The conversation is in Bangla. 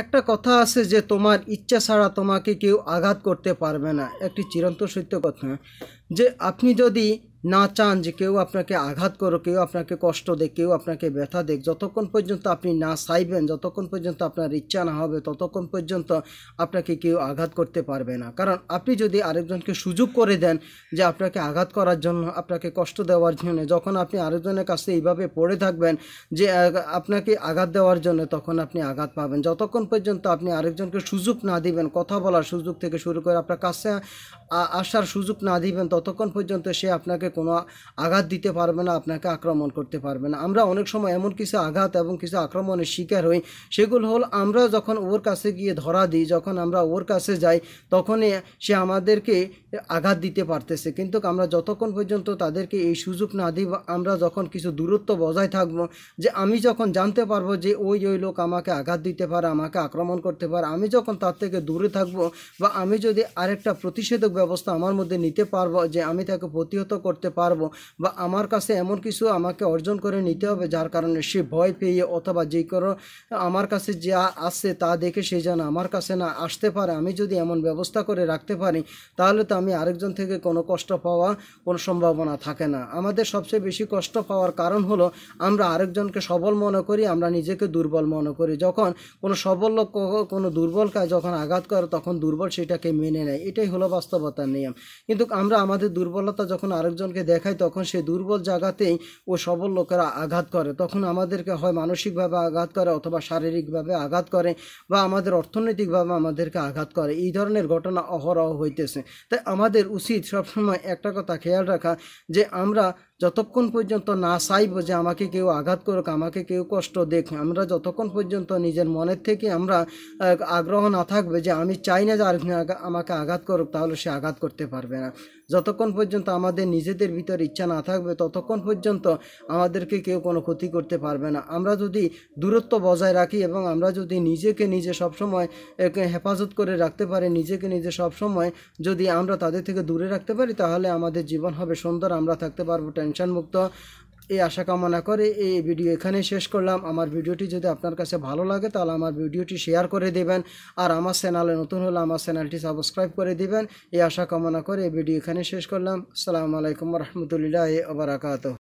একটা কথা আছে যে তোমার ইচ্ছা ছাড়া তোমাকে কেউ আঘাত করতে পারবে না একটি চিরন্ত সত্য কথা যে আপনি যদি না চান যে কেউ আপনাকে আঘাত করো কেউ আপনাকে কষ্ট দেয় কেউ আপনাকে ব্যথা দেখ যতক্ষণ পর্যন্ত আপনি না চাইবেন যতক্ষণ পর্যন্ত আপনার ইচ্ছা না হবে ততক্ষণ পর্যন্ত আপনাকে কেউ আঘাত করতে পারবে না কারণ আপনি যদি আরেকজনকে সুযোগ করে দেন যে আপনাকে আঘাত করার জন্য আপনাকে কষ্ট দেওয়ার জন্য যখন আপনি আরেকজনের কাছে এইভাবে পড়ে থাকবেন যে আপনাকে আঘাত দেওয়ার জন্য তখন আপনি আঘাত পাবেন যতক্ষণ পর্যন্ত আপনি আরেকজনকে সুযোগ না দিবেন কথা বলার সুযোগ থেকে শুরু করে আপনার কাছে আসার সুযোগ না দিবেন ততক্ষণ পর্যন্ত সে আপনাকে কোনো আঘাত দিতে পারবে না আপনাকে আক্রমণ করতে পারবে না আমরা অনেক সময় এমন কিছু আঘাত এবং কিছু আক্রমণের শিকার হই সেগুলো হল আমরা যখন ওর কাছে গিয়ে ধরা দিই যখন আমরা ওর কাছে যাই তখনই সে আমাদেরকে আঘাত দিতে পারতেছে কিন্তু আমরা যতক্ষণ পর্যন্ত তাদেরকে এই সুযোগ না দিই আমরা যখন কিছু দূরত্ব বজায় থাকব যে আমি যখন জানতে পারবো যে ওই ওই লোক আমাকে আঘাত দিতে পারে আমাকে আক্রমণ করতে পারে আমি যখন তার থেকে দূরে থাকবো বা আমি যদি আরেকটা প্রতিষেধক ব্যবস্থা আমার মধ্যে নিতে পারবো যে আমি তাকে প্রতিহত করতে করতে পারবো বা আমার কাছে এমন কিছু আমাকে অর্জন করে নিতে হবে যার কারণে সে ভয় পেয়ে অথবা যে কোনো আমার কাছে যা আসছে তা দেখে সে যেন আমার কাছে না আসতে পারে আমি যদি এমন ব্যবস্থা করে রাখতে পারি তাহলে তো আমি আরেকজন থেকে কোনো কষ্ট পাওয়া কোনো সম্ভাবনা থাকে না আমাদের সবচেয়ে বেশি কষ্ট পাওয়ার কারণ হলো আমরা আরেকজনকে সবল মনে করি আমরা নিজেকে দুর্বল মনে করি যখন কোনো সবল লোক কোনো দুর্বল কাজ যখন আঘাত করে তখন দুর্বল সেটাকে মেনে নেয় এটাই হলো বাস্তবতার নিয়ম কিন্তু আমরা আমাদের দুর্বলতা যখন আরেকজন সকলকে দেখায় তখন সে দুর্বল জায়গাতেই ও সবল লোকেরা আঘাত করে তখন আমাদেরকে হয় মানসিকভাবে আঘাত করে অথবা শারীরিকভাবে আঘাত করে বা আমাদের অর্থনৈতিকভাবে আমাদেরকে আঘাত করে এই ধরনের ঘটনা অহরহ হইতেছে তাই আমাদের উচিত সবসময় একটা কথা খেয়াল রাখা যে আমরা যতক্ষণ পর্যন্ত না চাইব যে আমাকে কেউ আঘাত করুক আমাকে কেউ কষ্ট দেখ আমরা যতক্ষণ পর্যন্ত নিজের মনের থেকে আমরা আগ্রহ না থাকবে যে আমি চাই না যে আর আমাকে আঘাত করুক তাহলে সে আঘাত করতে পারবে না যতক্ষণ পর্যন্ত আমাদের নিজেদের ভিতর ইচ্ছা না থাকবে ততক্ষণ পর্যন্ত আমাদেরকে কেউ কোনো ক্ষতি করতে পারবে না আমরা যদি দূরত্ব বজায় রাখি এবং আমরা যদি নিজেকে নিজে সবসময় হেফাজত করে রাখতে পারি নিজেকে নিজে সবসময় যদি আমরা তাদের থেকে দূরে রাখতে পারি তাহলে আমাদের জীবন হবে সুন্দর আমরা থাকতে পারবো টেন টেনশনমুক্ত এই আশা কামনা করে এই ভিডিও এখানে শেষ করলাম আমার ভিডিওটি যদি আপনার কাছে ভালো লাগে তাহলে আমার ভিডিওটি শেয়ার করে দেবেন আর আমার চ্যানেলে নতুন হলে আমার চ্যানেলটি সাবস্ক্রাইব করে দেবেন এই আশা কামনা করে এই ভিডিও এখানে শেষ করলাম আসসালামু আলাইকুম রহমতুলিল্লাহ আবরাকাত